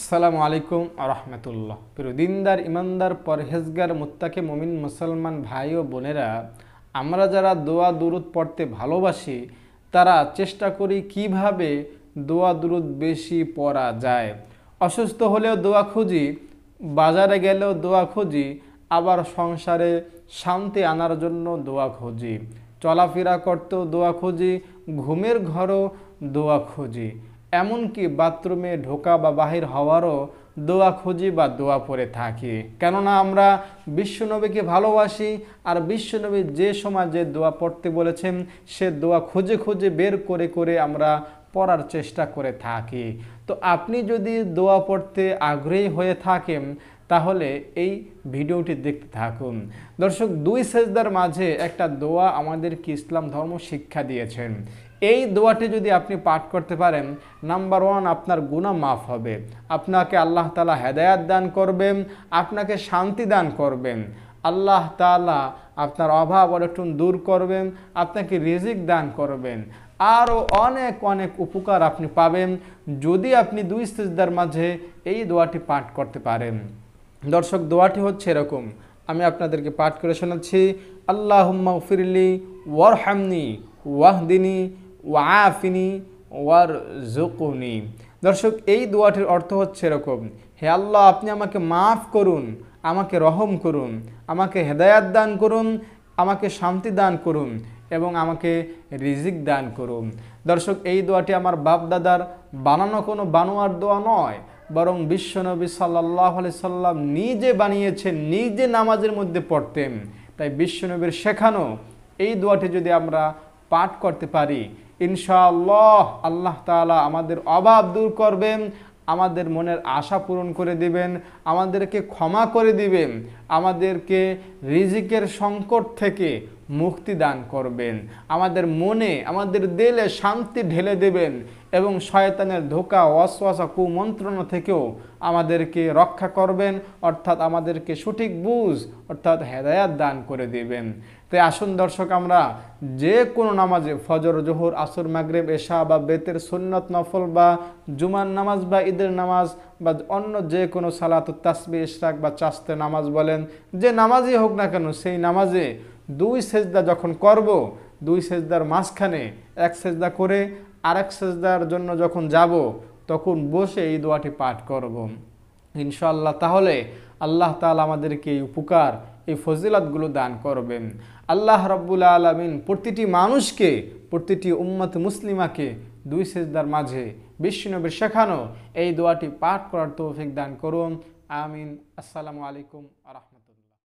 আসসালামু আলাইকুম আরহামতুল্লাহ প্রিয় দিনদার ইমানদার পরহেজগার মুত্তাকে মমিন মুসলমান ভাই ও বোনেরা আমরা যারা দোয়া দূরত পড়তে ভালোবাসি তারা চেষ্টা করি কিভাবে দোয়া দুরুদ বেশি পড়া যায় অসুস্থ হলেও দোয়া খুঁজি বাজারে গেলেও দোয়া খুঁজি আবার সংসারে শান্তি আনার জন্য দোয়া খুঁজি চলাফেরা করতেও দোয়া খুঁজি ঘুমের ঘরও দোয়া খুঁজি এমনকি বাথরুমে ঢোকা বা বাহির হওয়ারও দোয়া খুঁজি বা দোয়া পরে থাকি কেননা আমরা বিশ্বনবীকে ভালোবাসি আর বিশ্বনবী যে সময় যে দোয়া পড়তে বলেছেন সে দোয়া খুঁজে খুঁজে বের করে করে আমরা পড়ার চেষ্টা করে থাকি তো আপনি যদি দোয়া পড়তে আগ্রহী হয়ে থাকেন তাহলে এই ভিডিওটি দেখতে থাকুন দর্শক দুই সেজদার মাঝে একটা দোয়া আমাদেরকে ইসলাম ধর্ম শিক্ষা দিয়েছেন এই দোয়াটি যদি আপনি পাঠ করতে পারেন নাম্বার ওয়ান আপনার গুণা মাফ হবে আপনাকে আল্লাহ তালা হেদায়াত দান করবেন আপনাকে শান্তি দান করবেন আল্লাহ তালা আপনার অভাব অনেকটুন দূর করবেন আপনাকে রিজিক দান করবেন আরও অনেক অনেক উপকার আপনি পাবেন যদি আপনি দুই সিজদার মাঝে এই দোয়াটি পাঠ করতে পারেন দর্শক দোয়াটি হচ্ছে এরকম আমি আপনাদেরকে পাঠ করে শোনাচ্ছি আল্লাহ ফিরলি ওয়ারহামনি ওয়াহদিনী ওয়াফিনি ওয়ার জুকুনি দর্শক এই দোয়াটির অর্থ হচ্ছে এরকম হে আল্লাহ আপনি আমাকে মাফ করুন আমাকে রহম করুন আমাকে হেদায়াত দান করুন আমাকে শান্তি দান করুন এবং আমাকে রিজিক দান করুন দর্শক এই দোয়াটি আমার বাপ দাদার বানানো কোনো বানোয়ার দোয়া নয় বরং বিশ্বনবী সাল্লাহ আলি সাল্লাম নিজে বানিয়েছেন নিজে নামাজের মধ্যে পড়তেন তাই বিশ্বনবীর শেখানো এই দোয়াটি যদি আমরা পাঠ করতে পারি ইনশাআল্লাহ আল্লাহ তালা আমাদের অভাব দূর করবেন আমাদের মনের আশা পূরণ করে দিবেন আমাদেরকে ক্ষমা করে দিবেন আমাদেরকে রিজিকের সংকট থেকে মুক্তি দান করবেন আমাদের মনে আমাদের দেলে শান্তি ঢেলে দেবেন এবং শয়তানের ধোকা অশ্বাসা কুমন্ত্রণা থেকেও আমাদেরকে রক্ষা করবেন অর্থাৎ আমাদেরকে সঠিক বুঝ অর্থাৎ হেদায়াত দান করে দেবেন তাই আসুন দর্শক আমরা যে কোনো নামাজে ফজর জোহর আসর মাগরেব এশা বা বেতের সুন্নত নফল বা জুমার নামাজ বা ঈদের নামাজ বা অন্য যে কোনো সালাত তাসবি ইশরাক বা চাস্তে নামাজ বলেন যে নামাজই হোক না কেন সেই নামাজে দুই সেজদা যখন করব দুই সেজদার মাঝখানে এক সেজদা করে আরেক সেজদার জন্য যখন যাব তখন বসে এই দোয়াটি পাঠ করব ইনশাল্লাহ তাহলে আল্লাহ তালা আমাদেরকে এই উপকার এই ফজিলাতগুলো দান করবেন আল্লাহ রব্বুল আলমিন প্রতিটি মানুষকে প্রতিটি উম্মত মুসলিমাকে দুই সেজদার মাঝে বিশ্বনবীর শেখানো এই দোয়াটি পাঠ করার তৌফিক দান করুন আমিন আসসালামু আলাইকুম আ